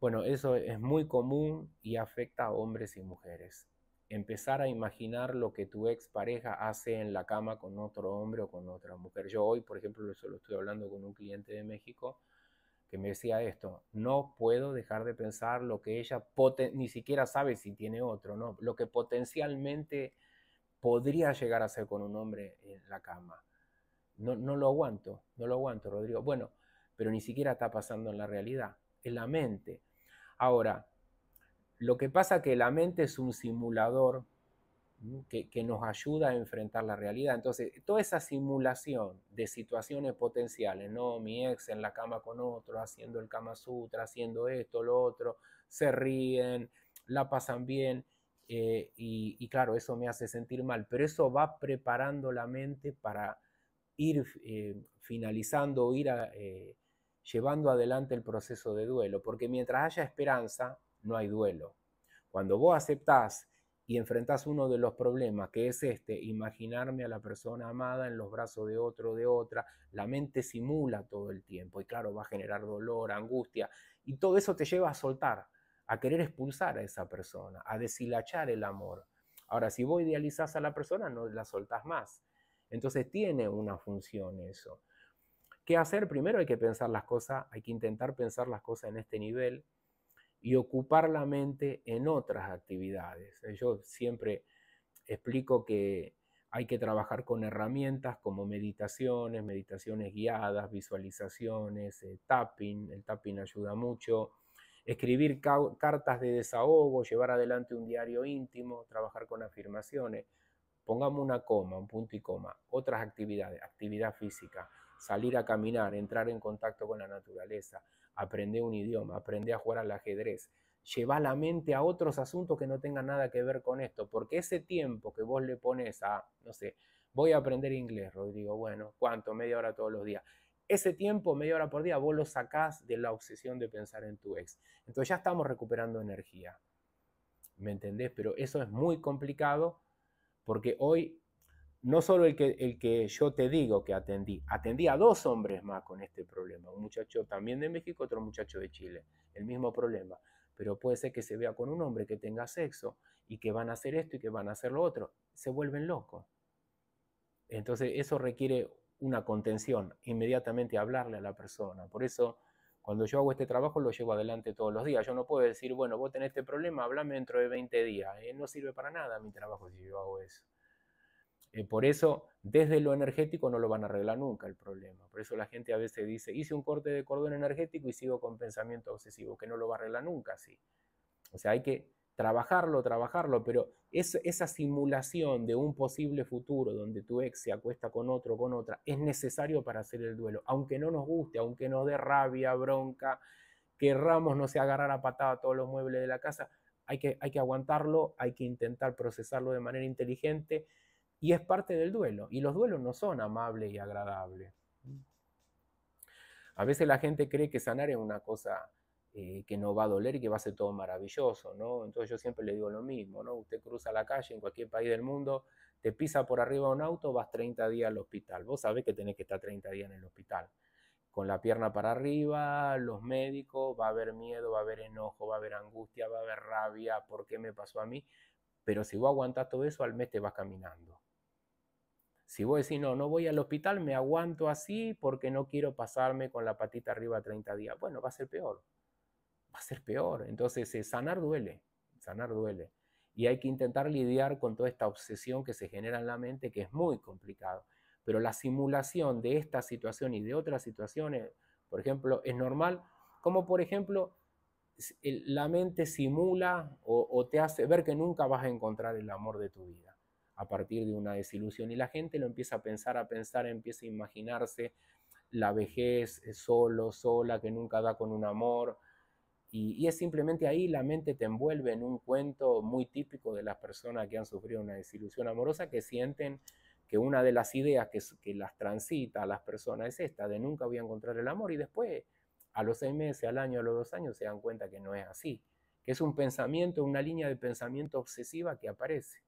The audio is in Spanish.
Bueno, eso es muy común y afecta a hombres y mujeres. Empezar a imaginar lo que tu expareja hace en la cama con otro hombre o con otra mujer. Yo hoy, por ejemplo, lo estoy hablando con un cliente de México que me decía esto, no puedo dejar de pensar lo que ella ni siquiera sabe si tiene otro, ¿no? Lo que potencialmente podría llegar a ser con un hombre en la cama. No, no lo aguanto, no lo aguanto, Rodrigo. Bueno, pero ni siquiera está pasando en la realidad la mente. Ahora, lo que pasa que la mente es un simulador que, nos ayuda a enfrentar la realidad. Entonces, toda esa simulación de situaciones potenciales, ¿no? Mi ex en la cama con otro, haciendo el Kama Sutra, haciendo esto, lo otro, se ríen, la pasan bien, eh, y, claro, eso me hace sentir mal, pero eso va preparando la mente para ir eh, finalizando, ir a, eh, llevando adelante el proceso de duelo, porque mientras haya esperanza, no hay duelo. Cuando vos aceptás y enfrentás uno de los problemas, que es este, imaginarme a la persona amada en los brazos de otro, de otra, la mente simula todo el tiempo y claro, va a generar dolor, angustia, y todo eso te lleva a soltar, a querer expulsar a esa persona, a deshilachar el amor. Ahora, si vos idealizás a la persona, no la soltás más. Entonces tiene una función eso. ¿Qué hacer? Primero hay que pensar las cosas, hay que intentar pensar las cosas en este nivel y ocupar la mente en otras actividades. Eh, yo siempre explico que hay que trabajar con herramientas como meditaciones, meditaciones guiadas, visualizaciones, eh, tapping, el tapping ayuda mucho, escribir cartas de desahogo, llevar adelante un diario íntimo, trabajar con afirmaciones, pongamos una coma, un punto y coma, otras actividades, actividad física, salir a caminar, entrar en contacto con la naturaleza, aprender un idioma, aprender a jugar al ajedrez, llevar la mente a otros asuntos que no tengan nada que ver con esto, porque ese tiempo que vos le pones a, no sé, voy a aprender inglés, Rodrigo, bueno, ¿cuánto? Media hora todos los días. Ese tiempo, media hora por día, vos lo sacás de la obsesión de pensar en tu ex. Entonces ya estamos recuperando energía. ¿Me entendés? Pero eso es muy complicado porque hoy no solo el que, el que yo te digo que atendí, atendí a dos hombres más con este problema, un muchacho también de México, otro muchacho de Chile, el mismo problema, pero puede ser que se vea con un hombre que tenga sexo y que van a hacer esto y que van a hacer lo otro, se vuelven locos. Entonces eso requiere una contención, inmediatamente hablarle a la persona. Por eso cuando yo hago este trabajo lo llevo adelante todos los días. Yo no puedo decir, bueno, vos tenés este problema, hablame dentro de 20 días. Eh, no sirve para nada mi trabajo si yo hago eso. Eh, por eso, desde lo energético no lo van a arreglar nunca el problema. Por eso la gente a veces dice, hice un corte de cordón energético y sigo con pensamiento obsesivo, que no lo va a arreglar nunca Sí, O sea, hay que trabajarlo, trabajarlo, pero esa simulación de un posible futuro donde tu ex se acuesta con otro, con otra, es necesario para hacer el duelo. Aunque no nos guste, aunque nos dé rabia, bronca, querramos no se agarrar a patada todos los muebles de la casa, hay que, hay que aguantarlo, hay que intentar procesarlo de manera inteligente y es parte del duelo. Y los duelos no son amables y agradables. A veces la gente cree que sanar es una cosa eh, que no va a doler y que va a ser todo maravilloso, ¿no? Entonces yo siempre le digo lo mismo, ¿no? Usted cruza la calle en cualquier país del mundo, te pisa por arriba un auto, vas 30 días al hospital. Vos sabés que tenés que estar 30 días en el hospital. Con la pierna para arriba, los médicos, va a haber miedo, va a haber enojo, va a haber angustia, va a haber rabia, ¿por qué me pasó a mí? Pero si vos aguantás todo eso, al mes te vas caminando. Si vos decís, no, no voy al hospital, me aguanto así porque no quiero pasarme con la patita arriba 30 días. Bueno, va a ser peor. Va a ser peor. Entonces, eh, sanar duele. Sanar duele. Y hay que intentar lidiar con toda esta obsesión que se genera en la mente, que es muy complicado. Pero la simulación de esta situación y de otras situaciones, por ejemplo, es normal. Como por ejemplo, la mente simula o te hace ver que nunca vas a encontrar el amor de tu vida a partir de una desilusión y la gente lo empieza a pensar, a pensar, empieza a imaginarse la vejez eh, solo, sola, que nunca da con un amor. Y, es simplemente ahí la mente te envuelve en un cuento muy típico de las personas que han sufrido una desilusión amorosa, que sienten que una de las ideas que las transita a las personas es esta, de nunca voy a encontrar el amor y después a los seis meses, al año, a los dos años se dan cuenta que no es así, que es un pensamiento, una línea de pensamiento obsesiva que aparece.